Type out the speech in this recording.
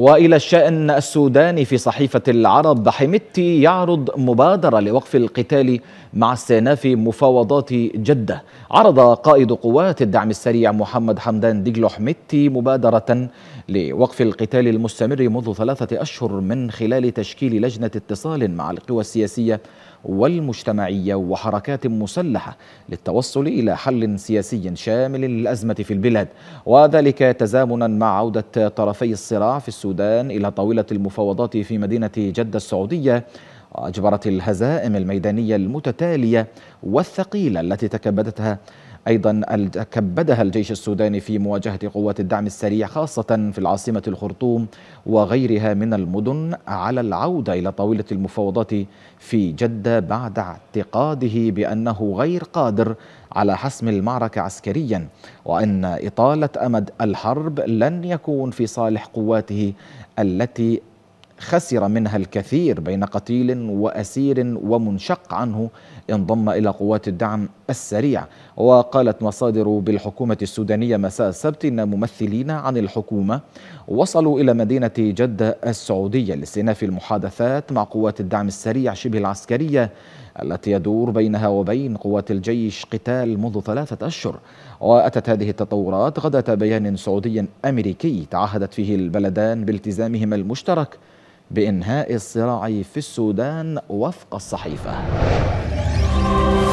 وإلى الشأن السوداني في صحيفة العرب حميتي يعرض مبادرة لوقف القتال مع استئناف مفاوضات جدة عرض قائد قوات الدعم السريع محمد حمدان دجلو حميتي مبادرة لوقف القتال المستمر منذ ثلاثة أشهر من خلال تشكيل لجنة اتصال مع القوى السياسية والمجتمعية وحركات مسلحة للتوصل إلى حل سياسي شامل للأزمة في البلاد وذلك تزامنا مع عودة طرفي الصراع في السودان إلى طاولة المفاوضات في مدينة جدة السعودية أجبرت الهزائم الميدانية المتتالية والثقيلة التي تكبدتها أيضا كبدها الجيش السوداني في مواجهة قوات الدعم السريع خاصة في العاصمة الخرطوم وغيرها من المدن على العودة إلى طاولة المفاوضات في جدة بعد اعتقاده بأنه غير قادر على حسم المعركة عسكريا وأن إطالة أمد الحرب لن يكون في صالح قواته التي خسر منها الكثير بين قتيل وأسير ومنشق عنه انضم إلى قوات الدعم السريع وقالت مصادر بالحكومة السودانية مساء السبت إن ممثلين عن الحكومة وصلوا إلى مدينة جدة السعودية لاستئناف المحادثات مع قوات الدعم السريع شبه العسكرية التي يدور بينها وبين قوات الجيش قتال منذ ثلاثة أشهر وأتت هذه التطورات غداة بيان سعودي أمريكي تعهدت فيه البلدان بالتزامهما المشترك بإنهاء الصراع في السودان وفق الصحيفة